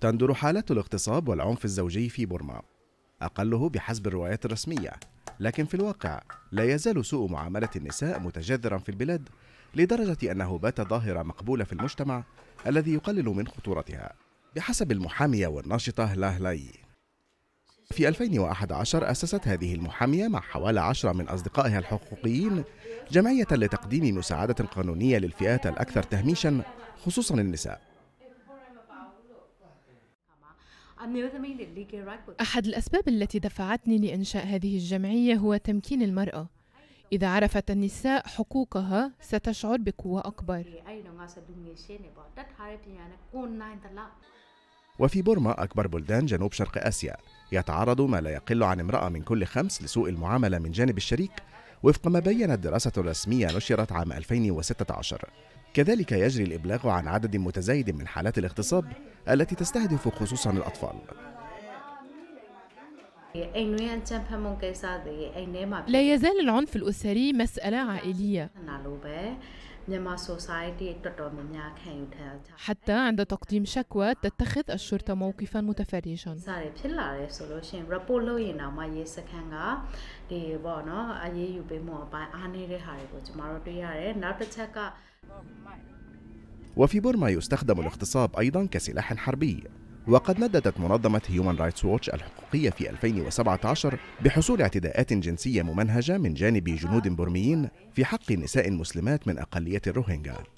تندر حالات الاغتصاب والعنف الزوجي في بورما أقله بحسب الروايات الرسمية لكن في الواقع لا يزال سوء معاملة النساء متجذرا في البلاد لدرجة أنه بات ظاهرة مقبولة في المجتمع الذي يقلل من خطورتها بحسب المحامية والناشطة لاهلاي في 2011 أسست هذه المحامية مع حوالي عشرة من أصدقائها الحقوقيين جمعية لتقديم مساعدة قانونية للفئات الأكثر تهميشا خصوصا النساء أحد الأسباب التي دفعتني لإنشاء هذه الجمعية هو تمكين المرأة إذا عرفت النساء حقوقها ستشعر بقوة أكبر إيه، وفي بورما أكبر بلدان جنوب شرق آسيا يتعرض ما لا يقل عن امرأة من كل خمس لسوء المعاملة من جانب الشريك وفق ما بينت دراسة رسمية نشرت عام 2016 كذلك يجري الإبلاغ عن عدد متزايد من حالات الاغتصاب التي تستهدف خصوصا الأطفال هي أي أي لا يزال العنف الأسري مسألة نعم. عائلية نعم، حتى عند تقديم شكوى تتخذ الشرطة موقفا متفرجا وفي بورما يستخدم الاغتصاب أيضا كسلاح حربي وقد نددت منظمة هيومان رايتس ووتش الحقوقية في 2017 بحصول اعتداءات جنسية ممنهجة من جانب جنود برميين في حق نساء مسلمات من أقلية الروهينجا